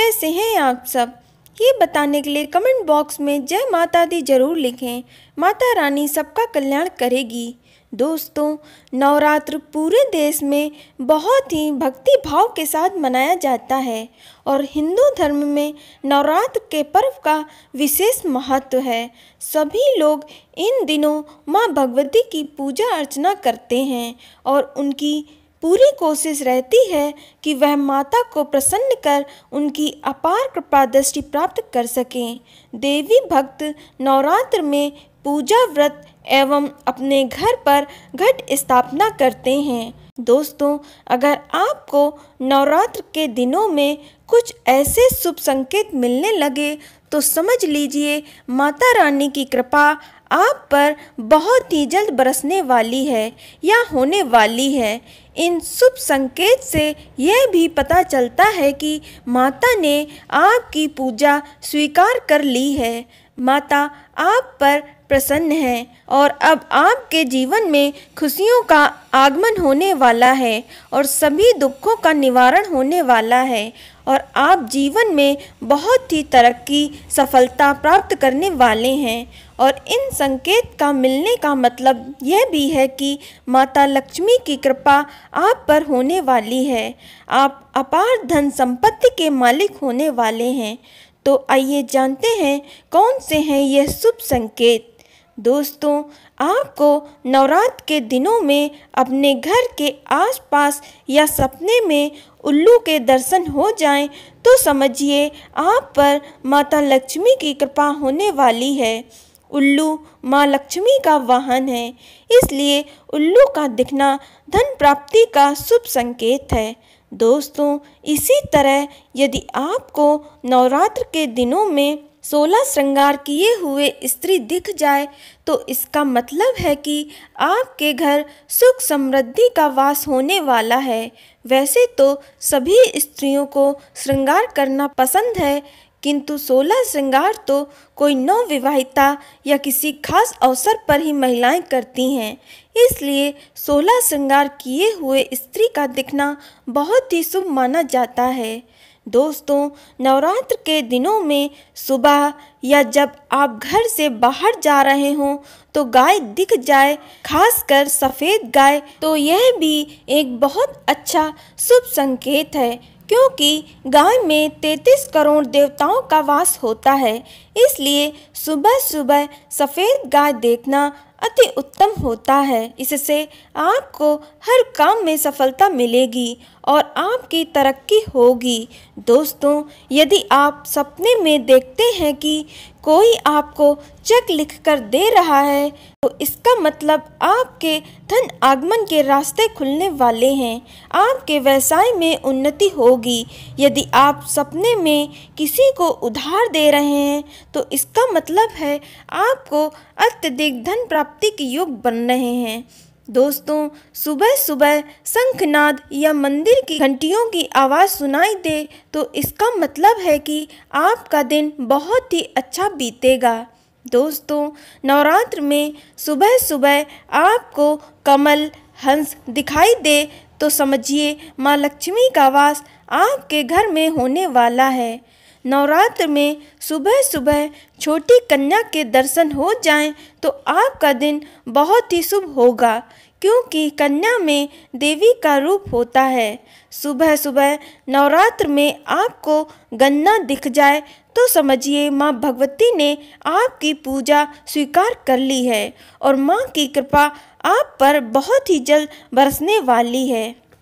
कैसे हैं आप सब ये बताने के लिए कमेंट बॉक्स में जय माता दी जरूर लिखें माता रानी सबका कल्याण करेगी दोस्तों नवरात्र पूरे देश में बहुत ही भक्ति भाव के साथ मनाया जाता है और हिंदू धर्म में नवरात्र के पर्व का विशेष महत्व है सभी लोग इन दिनों माँ भगवती की पूजा अर्चना करते हैं और उनकी पूरी कोशिश रहती है कि वह माता को प्रसन्न कर उनकी अपार कृपा दृष्टि प्राप्त कर सकें देवी भक्त नवरात्र में पूजा व्रत एवं अपने घर पर घट स्थापना करते हैं दोस्तों अगर आपको नवरात्र के दिनों में कुछ ऐसे शुभ संकेत मिलने लगे तो समझ लीजिए माता रानी की कृपा आप पर बहुत ही जल्द बरसने वाली है या होने वाली है इन शुभ संकेत से यह भी पता चलता है कि माता ने आपकी पूजा स्वीकार कर ली है माता आप पर प्रसन्न है और अब आपके जीवन में खुशियों का आगमन होने वाला है और सभी दुखों का निवारण होने वाला है और आप जीवन में बहुत ही तरक्की सफलता प्राप्त करने वाले हैं और इन संकेत का मिलने का मतलब यह भी है कि माता लक्ष्मी की कृपा आप पर होने वाली है आप अपार धन संपत्ति के मालिक होने वाले हैं तो आइए जानते हैं कौन से हैं यह शुभ संकेत दोस्तों आपको नवरात्र के दिनों में अपने घर के आसपास या सपने में उल्लू के दर्शन हो जाएं तो समझिए आप पर माता लक्ष्मी की कृपा होने वाली है उल्लू माँ लक्ष्मी का वाहन है इसलिए उल्लू का दिखना धन प्राप्ति का शुभ संकेत है दोस्तों इसी तरह यदि आपको नवरात्र के दिनों में सोलह श्रृंगार किए हुए स्त्री दिख जाए तो इसका मतलब है कि आपके घर सुख समृद्धि का वास होने वाला है वैसे तो सभी स्त्रियों को श्रृंगार करना पसंद है किंतु सोलह श्रृंगार तो कोई नवविवाहिता विवाहिता या किसी खास अवसर पर ही महिलाएं करती हैं इसलिए सोलह श्रृंगार किए हुए स्त्री का दिखना बहुत ही शुभ माना जाता है दोस्तों नवरात्र के दिनों में सुबह या जब आप घर से बाहर जा रहे हों तो गाय दिख जाए खासकर सफ़ेद गाय तो यह भी एक बहुत अच्छा शुभ संकेत है क्योंकि गाय में तैतीस करोड़ देवताओं का वास होता है इसलिए सुबह सुबह सफ़ेद गाय देखना अति उत्तम होता है इससे आपको हर काम में सफलता मिलेगी और आपकी तरक्की होगी दोस्तों यदि आप सपने में देखते हैं कि कोई आपको चेक लिख कर दे रहा है तो इसका मतलब आपके धन आगमन के रास्ते खुलने वाले हैं आपके व्यवसाय में उन्नति होगी यदि आप सपने में किसी को उधार दे रहे हैं तो इसका मतलब है आपको अत्यधिक धन प्राप्त प्राप्ति के योग बन रहे हैं दोस्तों सुबह सुबह शंखनाद या मंदिर की घंटियों की आवाज़ सुनाई दे तो इसका मतलब है कि आपका दिन बहुत ही अच्छा बीतेगा दोस्तों नवरात्र में सुबह सुबह आपको कमल हंस दिखाई दे तो समझिए माँ लक्ष्मी का वास आपके घर में होने वाला है नवरात्र में सुबह सुबह छोटी कन्या के दर्शन हो जाएं तो आपका दिन बहुत ही शुभ होगा क्योंकि कन्या में देवी का रूप होता है सुबह सुबह नवरात्र में आपको गन्ना दिख जाए तो समझिए माँ भगवती ने आपकी पूजा स्वीकार कर ली है और माँ की कृपा आप पर बहुत ही जल्द बरसने वाली है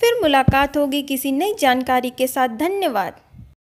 फिर मुलाकात होगी किसी नई जानकारी के साथ धन्यवाद